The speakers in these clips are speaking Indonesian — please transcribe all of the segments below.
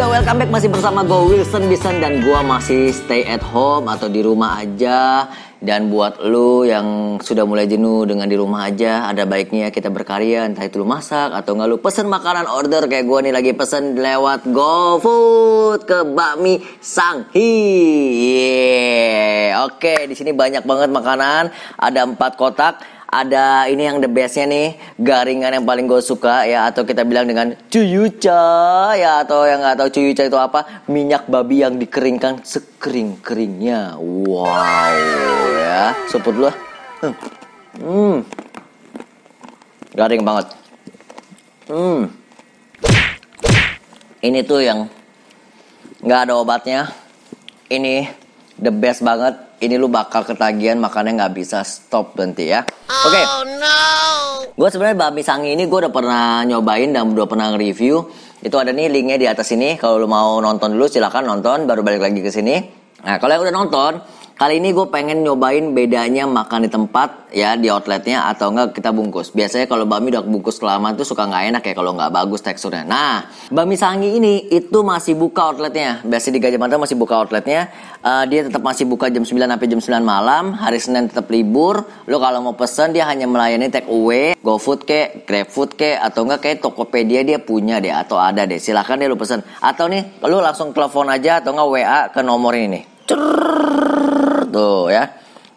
Ya welcome back masih bersama gue Wilson Bisan dan gue masih stay at home atau di rumah aja dan buat lo yang sudah mulai jenuh dengan di rumah aja ada baiknya kita berkarya entah itu lo masak atau nggak lo pesen makanan order kayak gue nih lagi pesen lewat GoFood ke bakmi Sanghi. Yeah. Oke, okay, di sini banyak banget makanan, ada empat kotak ada ini yang the bestnya nih garingan yang paling gue suka ya atau kita bilang dengan cuyuca ya atau yang nggak tahu cuyuca itu apa minyak babi yang dikeringkan sekering keringnya wow ya sebut lu ah. hmm. hmm. garing banget hmm. ini tuh yang nggak ada obatnya ini the best banget ini lu bakal ketagihan makannya nggak bisa stop berhenti ya. Oh, Oke. Okay. no. Gue sebenarnya bakmi sangi ini gue udah pernah nyobain dan udah pernah review. Itu ada nih linknya di atas sini. Kalau lu mau nonton dulu silahkan nonton, baru balik lagi ke sini. Nah kalau yang udah nonton, Kali ini gue pengen nyobain bedanya makan di tempat ya di outletnya atau enggak kita bungkus. Biasanya kalau bami udah bungkus kelamaan tuh suka nggak enak ya kalau nggak bagus teksturnya. Nah, bami sangi ini itu masih buka outletnya. Biasanya di Gajah Mada masih buka outletnya. Uh, dia tetap masih buka jam 9 sampai jam 9 malam. Hari Senin tetap libur. Lo kalau mau pesen dia hanya melayani take away, GoFood ke, GrabFood ke atau enggak kayak Tokopedia dia punya deh atau ada deh. Silahkan deh lo pesen. Atau nih lo langsung telepon aja atau enggak WA ke nomor ini nih. Cerrrr tuh ya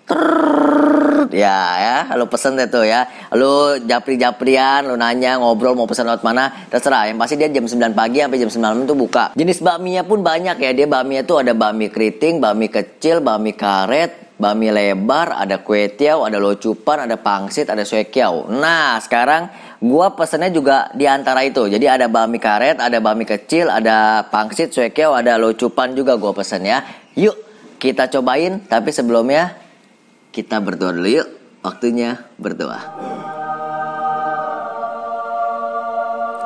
Trrrr, ya ya lu pesen deh tuh ya lu japri japrian lu nanya ngobrol mau pesen lewat mana terserah yang pasti dia jam 9 pagi sampai jam 9 malam tuh buka jenis bakminya pun banyak ya dia bakminya tuh ada bakmi keriting bakmi kecil bakmi karet bami lebar ada kue tiaw ada locupan ada pangsit ada soe nah sekarang gua pesennya juga di antara itu jadi ada bami karet ada bami kecil ada pangsit soe kiaw ada locupan juga gua pesen ya yuk kita cobain, tapi sebelumnya kita berdoa dulu yuk. Waktunya berdoa.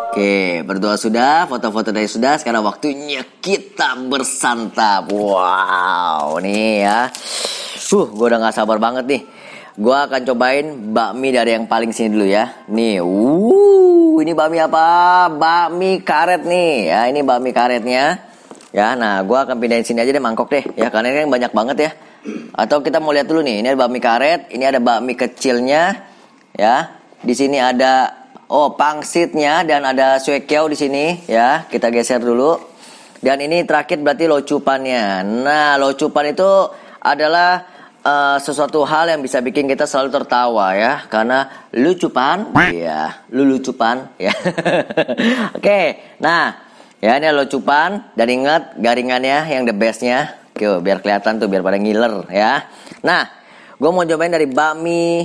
Oke, berdoa sudah, foto-foto dari sudah. Sekarang waktunya kita bersantap. Wow, nih ya. Uh, gue udah nggak sabar banget nih. Gue akan cobain bakmi dari yang paling sini dulu ya. Nih, uh, ini bakmi apa? Bakmi karet nih. Ya, ini bakmi karetnya ya nah gue akan pindahin sini aja deh mangkok deh ya karena ini kan banyak banget ya atau kita mau lihat dulu nih ini ada bakmi karet ini ada bakmi kecilnya ya di sini ada oh pangsitnya dan ada suekiau di sini ya kita geser dulu dan ini terakhir berarti locupannya nah locupan itu adalah uh, sesuatu hal yang bisa bikin kita selalu tertawa ya karena lucupan iya lu lucupan ya oke okay, nah Ya, ini lo cupan dan ingat garingannya yang the bestnya. Oke, biar kelihatan tuh biar pada ngiler ya. Nah, gue mau cobain dari bami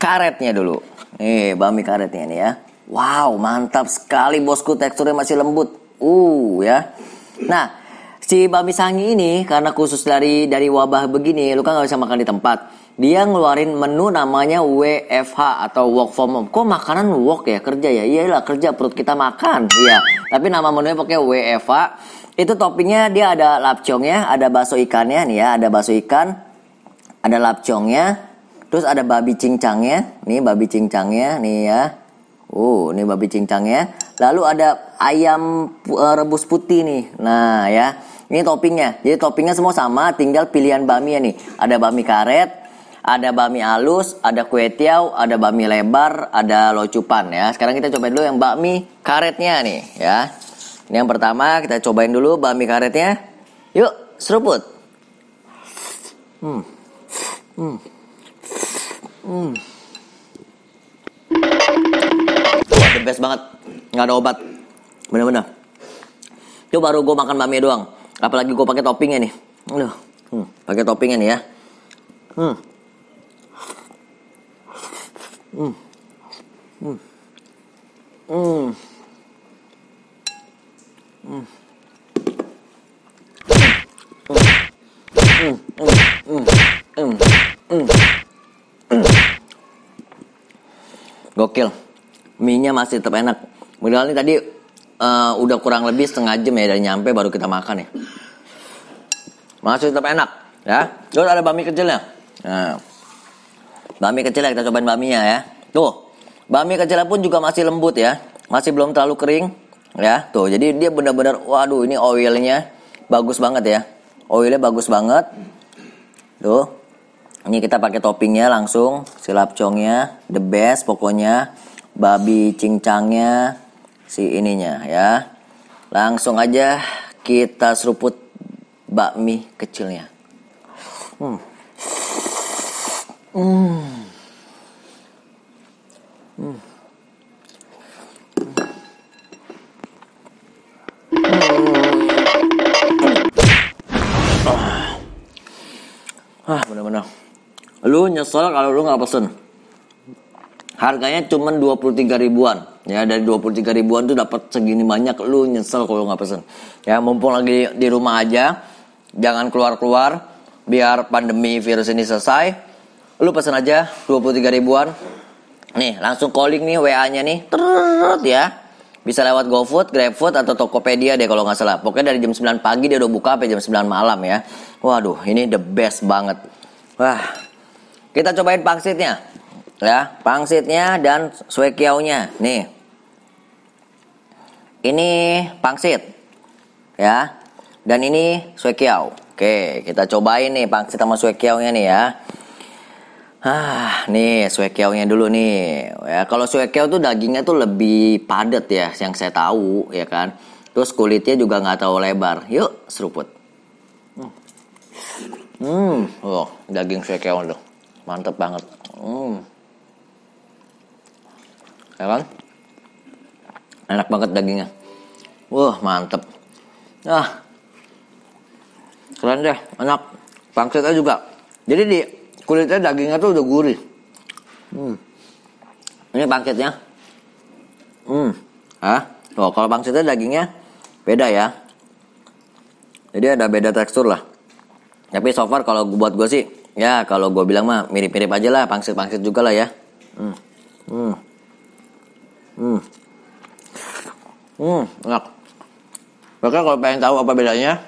karetnya dulu. Nih, eh, bami karetnya ini ya. Wow, mantap sekali bosku teksturnya masih lembut. Uh, ya. Nah, si bami sangi ini karena khusus dari dari wabah begini, lu kan gak bisa makan di tempat dia ngeluarin menu namanya WFH atau work from home. Kok makanan work ya kerja ya? Iyalah kerja perut kita makan. Iya. Tapi nama menunya pokoknya WFA. Itu toppingnya dia ada lapcongnya, ada bakso ikannya nih ya, ada bakso ikan, ada lapcongnya, terus ada babi cincangnya, nih babi cincangnya nih ya. Uh, ini babi cincangnya. Lalu ada ayam eh, rebus putih nih. Nah, ya. Ini toppingnya. Jadi toppingnya semua sama, tinggal pilihan bami ya nih. Ada bami karet, ada bakmi halus, ada kue tiaw, ada bakmi lebar, ada locupan ya. Sekarang kita cobain dulu yang bakmi karetnya nih ya. Ini yang pertama kita cobain dulu bakmi karetnya. Yuk, seruput. Hmm. Hmm. Hmm. the best banget. Nggak ada obat. Bener-bener. Itu baru gue makan bakmi doang. Apalagi gue pakai toppingnya nih. Aduh. Hmm, pakai toppingnya nih ya. Hmm. Gokil. Mie-nya masih tetap enak. Mudah-mudahan ini tadi uh, udah kurang lebih setengah jam ya dari nyampe baru kita makan ya. Masih tetap enak ya. Terus ada bami kecilnya. Nah. Bami kecil ya kita cobain baminya ya. Tuh, bami kecil pun juga masih lembut ya. Masih belum terlalu kering ya. Tuh, jadi dia benar-benar waduh ini oilnya bagus banget ya. Oilnya bagus banget. Tuh. Ini kita pakai toppingnya langsung, si lapcongnya, the best pokoknya, babi cincangnya, si ininya ya. Langsung aja kita seruput bakmi kecilnya. Hmm. Hmm. ah benar-benar. Lu nyesel kalau lu nggak pesen. Harganya cuma 23 ribuan. Ya, dari 23 ribuan tuh dapat segini banyak lu nyesel kalau nggak pesen. Ya, mumpung lagi di rumah aja, jangan keluar-keluar biar pandemi virus ini selesai lu pesan aja 23 ribuan nih langsung calling nih WA nya nih terus ya bisa lewat GoFood, GrabFood atau Tokopedia deh kalau nggak salah. Pokoknya dari jam 9 pagi dia udah buka sampai jam 9 malam ya. Waduh, ini the best banget. Wah. Kita cobain pangsitnya. Ya, pangsitnya dan suekiaunya. Nih. Ini pangsit. Ya. Dan ini suekiau. Oke, kita cobain nih pangsit sama suekiaunya nih ya. Ah, nih nya dulu nih. Ya, kalau suekeo tuh dagingnya tuh lebih padat ya, yang saya tahu ya kan. Terus kulitnya juga nggak tahu lebar. Yuk seruput. Hmm, hmm oh, daging suekeo tuh mantep banget. Hmm. Ya kan? Enak banget dagingnya. Wah, mantep. Nah, keren deh, enak. Pangsitnya juga. Jadi di kulitnya dagingnya tuh udah gurih hmm. ini pangsitnya hmm ah loh kalau pangsitnya dagingnya beda ya jadi ada beda tekstur lah tapi so far kalau buat gue sih ya kalau gue bilang mah mirip-mirip aja lah pangsit-pangsit juga lah ya hmm hmm hmm hmm enak kalau pengen tahu apa bedanya,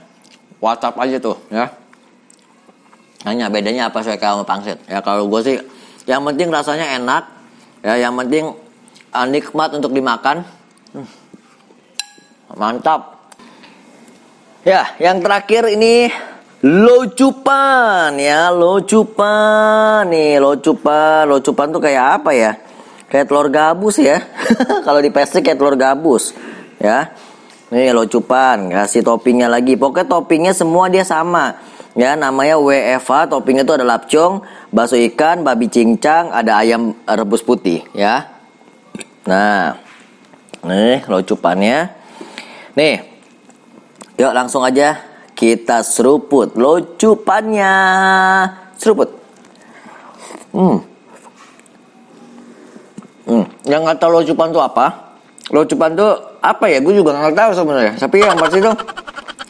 WhatsApp aja tuh ya. Nanya bedanya apa sih kamu pangsit. Ya kalau gue sih yang penting rasanya enak. Ya yang penting uh, nikmat untuk dimakan. Hmm. Mantap. Ya, yang terakhir ini locupan ya, locupan nih, locupan, locupan tuh kayak apa ya? Kayak telur gabus ya. kalau di pastry kayak telur gabus ya. Nih locupan, kasih toppingnya lagi. Pokoknya toppingnya semua dia sama ya namanya WFA toppingnya itu ada lapcong bakso ikan babi cincang ada ayam rebus putih ya nah nih lo cupannya, nih yuk langsung aja kita seruput Lo cupannya seruput hmm hmm yang nggak tahu cupan itu apa Lo cupan itu apa ya gue juga nggak tahu sebenarnya tapi yang pasti itu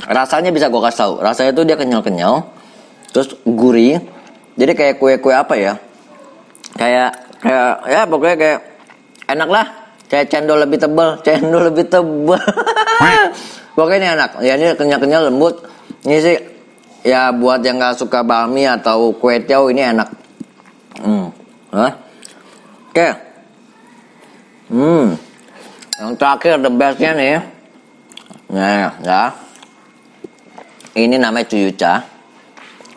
rasanya bisa gue kasih tau rasanya tuh dia kenyal kenyal terus gurih jadi kayak kue kue apa ya kayak kayak ya pokoknya kayak enak lah kayak cendol lebih tebel cendol lebih tebel pokoknya enak ya ini kenyal kenyal lembut ini sih ya buat yang nggak suka bami atau kue tiaw ini enak hmm Hah? oke hmm yang terakhir the bestnya nih nah ya ini namanya cuyuca.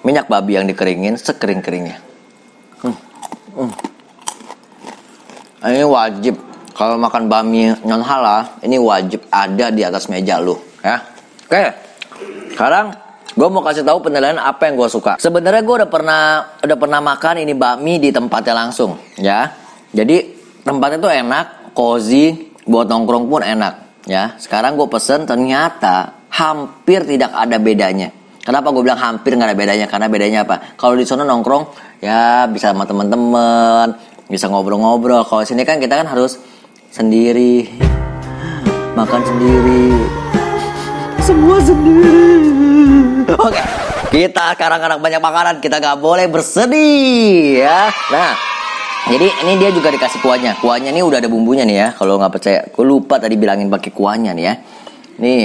Minyak babi yang dikeringin sekering-keringnya. Hmm. Hmm. Ini wajib kalau makan bami non halal ini wajib ada di atas meja lu ya oke sekarang gue mau kasih tahu penilaian apa yang gue suka sebenarnya gue udah pernah udah pernah makan ini bami di tempatnya langsung ya jadi tempatnya tuh enak cozy buat nongkrong pun enak ya sekarang gue pesen ternyata hampir tidak ada bedanya. Kenapa gue bilang hampir nggak ada bedanya? Karena bedanya apa? Kalau di sana nongkrong ya bisa sama teman temen bisa ngobrol-ngobrol. Kalau sini kan kita kan harus sendiri, makan sendiri, semua sendiri. Oke, okay. kita karang-karang banyak makanan, kita nggak boleh bersedih ya. Nah, jadi ini dia juga dikasih kuahnya. Kuahnya ini udah ada bumbunya nih ya. Kalau nggak percaya, gue lupa tadi bilangin pakai kuahnya nih ya. Nih,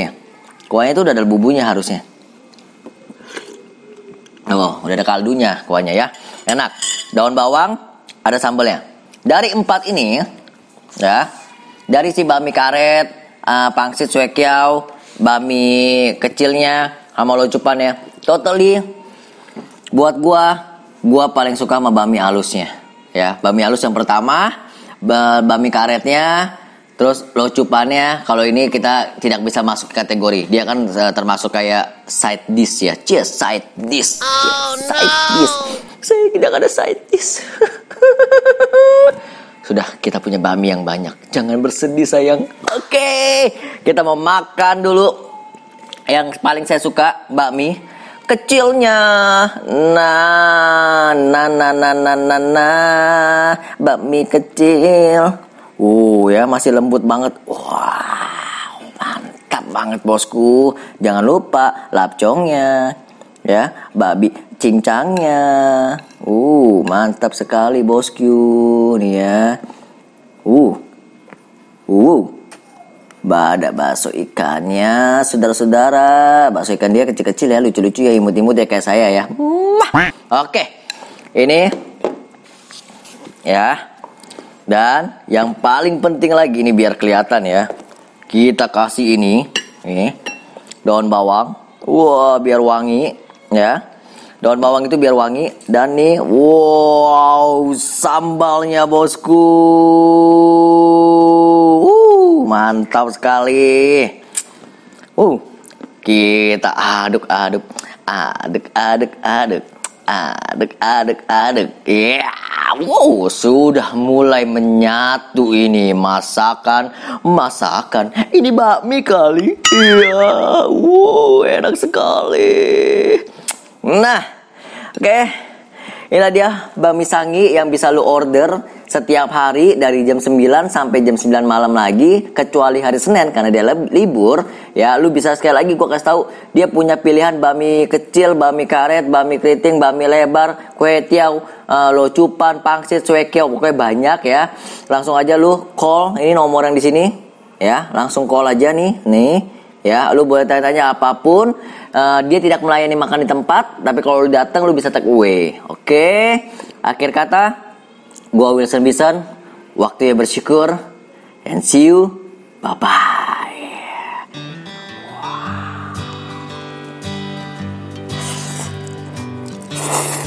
Kuahnya itu udah ada bumbunya harusnya. Oh, udah ada kaldunya kuahnya ya. Enak. Daun bawang, ada sambalnya. Dari empat ini, ya, dari si bami karet, uh, pangsit suekiau, bami kecilnya, sama locupan ya. Totally, buat gua, gua paling suka sama bami halusnya. Ya, bami halus yang pertama, bami karetnya, Terus lo cupannya kalau ini kita tidak bisa masuk kategori. Dia kan eh, termasuk kayak side dish ya. Cheers, side dish. Oh, side no. dish. Saya tidak ada side dish. Sudah kita punya bami yang banyak. Jangan bersedih sayang. Oke, okay. kita mau makan dulu. Yang paling saya suka bakmi kecilnya nah nah nah nah nah nah nah bakmi kecil Uh ya masih lembut banget. Wow, mantap banget bosku. Jangan lupa lapcongnya ya, babi cincangnya. Uh, mantap sekali bosku nih ya. Uh. Uh. Ada bakso ikannya, saudara-saudara. Bakso ikan dia kecil-kecil ya, lucu-lucu ya, imut-imut ya kayak saya ya. Oke. Okay. Ini ya dan yang paling penting lagi ini biar kelihatan ya. Kita kasih ini, nih, daun bawang. Wah, wow, biar wangi ya. Daun bawang itu biar wangi dan nih wow sambalnya bosku. Uh, mantap sekali. Uh, kita aduk aduk aduk aduk aduk aduk, aduk, aduk. ya wow sudah mulai menyatu ini masakan masakan ini bakmi kali iya wow enak sekali nah oke okay. Inilah dia Bami Sangi yang bisa lu order setiap hari dari jam 9 sampai jam 9 malam lagi kecuali hari Senin karena dia libur ya lu bisa sekali lagi gua kasih tahu dia punya pilihan bami kecil, bami karet, bami keriting, bami lebar, kue tiaw, uh, eh, lo cupan, pangsit, cuekiau pokoknya banyak ya. Langsung aja lu call ini nomor yang di sini ya, langsung call aja nih nih ya lu boleh tanya-tanya apapun Eh, dia tidak melayani makan di tempat, tapi kalau lu datang lu bisa take away. Oke. Okay? Akhir kata, gua Wilson Bison, Waktu yang bersyukur and see you. Bye bye. Wow.